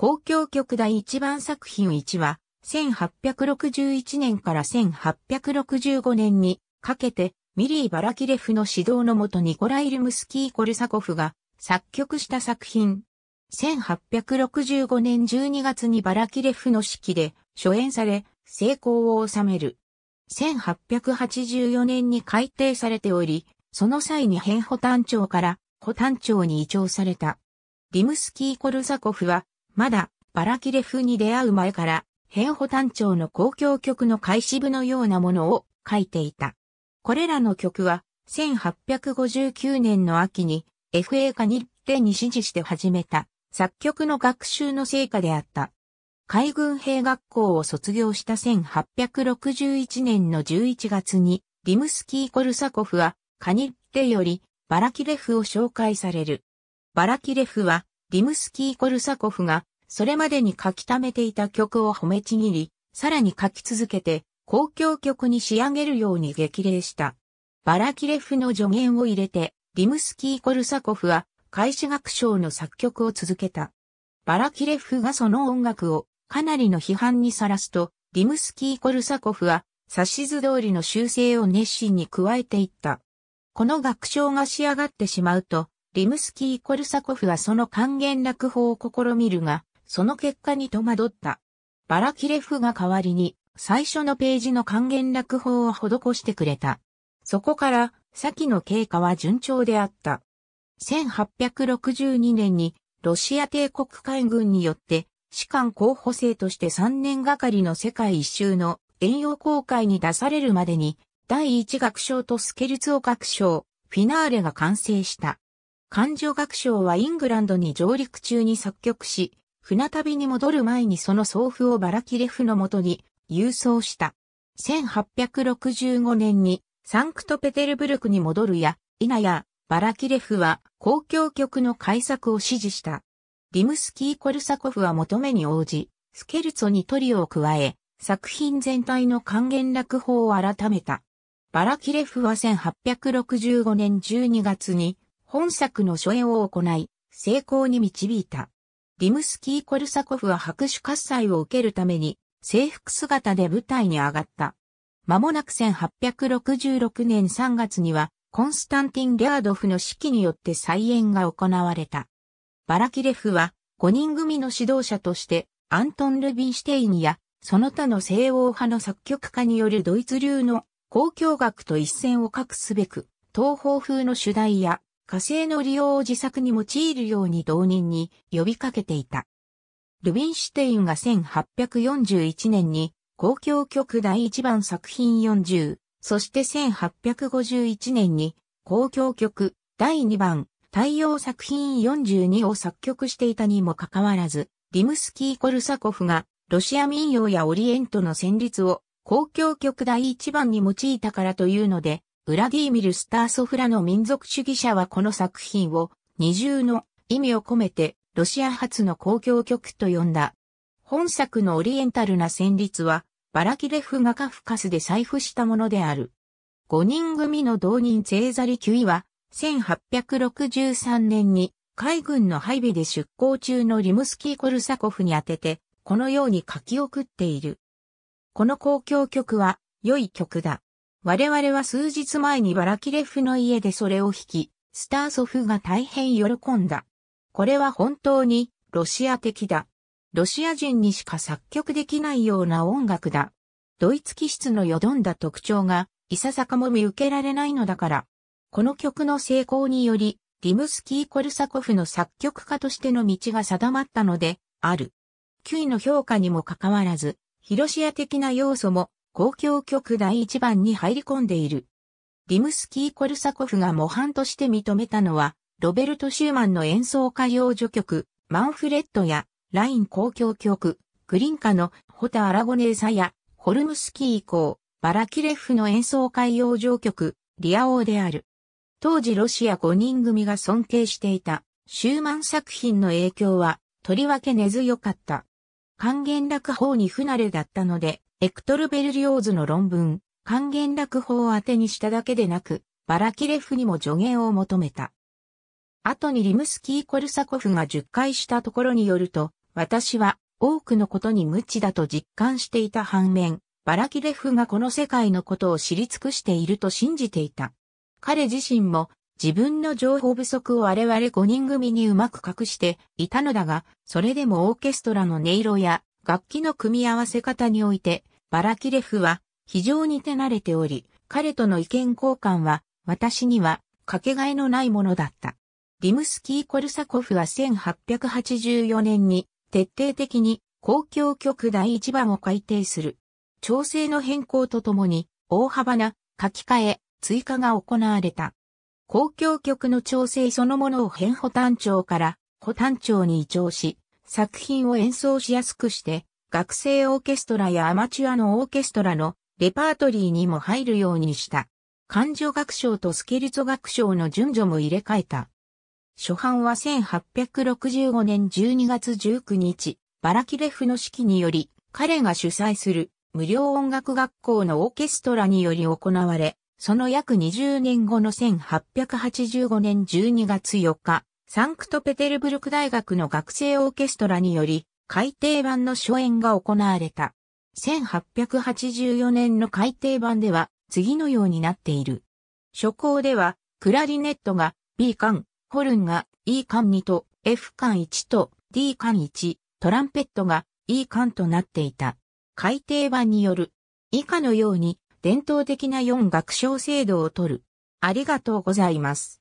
公共曲第1番作品1は、1861年から1865年にかけて、ミリー・バラキレフの指導のもとニコライ・ルムスキー・コルサコフが作曲した作品。1865年12月にバラキレフの指揮で初演され、成功を収める。1884年に改定されており、その際に変補単調から補単調に移調された。リムスキー・コルサコフはまだ、バラキレフに出会う前から、変歩単調の公共曲の開始部のようなものを書いていた。これらの曲は、1859年の秋に FA 化日程に指示して始めた作曲の学習の成果であった。海軍兵学校を卒業した1861年の11月にリムスキー・コルサコフはカニッテよりバラキレフを紹介される。バラキレフはリムスキー・コルサコフがそれまでに書き溜めていた曲を褒めちぎり、さらに書き続けて、公共曲に仕上げるように激励した。バラキレフの助言を入れて、リムスキー・コルサコフは、開始学章の作曲を続けた。バラキレフがその音楽を、かなりの批判にさらすと、リムスキー・コルサコフは、指図通りの修正を熱心に加えていった。この学章が仕上がってしまうと、リムスキー・コルサコフはその還元落法を試みるが、その結果に戸惑った。バラキレフが代わりに、最初のページの還元落法を施してくれた。そこから、先の経過は順調であった。1862年に、ロシア帝国海軍によって、士官候補生として3年がかりの世界一周の遠洋航海に出されるまでに、第一楽章とスケルツオ楽章、フィナーレが完成した。環状楽章はイングランドに上陸中に作曲し、船旅に戻る前にその送付をバラキレフのもとに郵送した。1865年にサンクトペテルブルクに戻るや、否や、バラキレフは公共局の改作を指示した。リムスキー・コルサコフは求めに応じ、スケルツォにトリを加え、作品全体の還元落法を改めた。バラキレフは1865年12月に本作の初演を行い、成功に導いた。リムスキー・コルサコフは拍手喝采を受けるために制服姿で舞台に上がった。間もなく1866年3月にはコンスタンティン・リャードフの指揮によって再演が行われた。バラキレフは5人組の指導者としてアントン・ルビンシュテインやその他の西欧派の作曲家によるドイツ流の公共楽と一線を画すべく東方風の主題や火星の利用を自作に用いるように同人に呼びかけていた。ルビンシュテインが1841年に公共曲第1番作品40、そして1851年に公共曲第2番太陽作品42を作曲していたにもかかわらず、リムスキー・コルサコフがロシア民謡やオリエントの旋律を公共曲第1番に用いたからというので、ウラディーミル・スターソフラの民族主義者はこの作品を二重の意味を込めてロシア発の公共曲と呼んだ。本作のオリエンタルな旋律はバラキレフがカフカスで採布したものである。5人組の同人ツーザリ・キュイは1863年に海軍の配備で出港中のリムスキー・コルサコフに当ててこのように書き送っている。この公共曲は良い曲だ。我々は数日前にバラキレフの家でそれを弾き、スター祖父が大変喜んだ。これは本当にロシア的だ。ロシア人にしか作曲できないような音楽だ。ドイツ気質のよどんだ特徴が、いささかも見受けられないのだから。この曲の成功により、リムスキー・コルサコフの作曲家としての道が定まったので、ある。9位の評価にもかかわらず、ヒロシア的な要素も公共曲第1番に入り込んでいる。ディムスキー・コルサコフが模範として認めたのは、ロベルト・シューマンの演奏歌謡序曲、マンフレッドや、ライン公共曲、グリンカのホタ・アラゴネーサや、ホルムスキー以降、バラキレフの演奏歌謡序曲、リア王である。当時ロシア5人組が尊敬していた、シューマン作品の影響は、とりわけ根強かった。還元楽法に不慣れだったので、エクトル・ベルリオーズの論文、還元楽法を当てにしただけでなく、バラキレフにも助言を求めた。後にリムスキー・コルサコフが10回したところによると、私は多くのことに無知だと実感していた反面、バラキレフがこの世界のことを知り尽くしていると信じていた。彼自身も自分の情報不足を我々5人組にうまく隠していたのだが、それでもオーケストラの音色や楽器の組み合わせ方において、バラキレフは非常に手慣れており、彼との意見交換は私にはかけがえのないものだった。リムスキー・コルサコフは1884年に徹底的に公共曲第1番を改定する。調整の変更とともに大幅な書き換え、追加が行われた。公共曲の調整そのものを変補単調から補単調に移調し、作品を演奏しやすくして、学生オーケストラやアマチュアのオーケストラのレパートリーにも入るようにした。感情学賞とスケルツォ学賞の順序も入れ替えた。初版は1865年12月19日、バラキレフの指揮により、彼が主催する無料音楽学校のオーケストラにより行われ、その約20年後の1885年12月4日、サンクトペテルブルク大学の学生オーケストラにより、改訂版の初演が行われた。1884年の改訂版では、次のようになっている。初行では、クラリネットが B 巻、ホルンが E 巻2と F 巻1と D 巻1、トランペットが E 巻となっていた。改訂版による、以下のように伝統的な4学章制度を取る。ありがとうございます。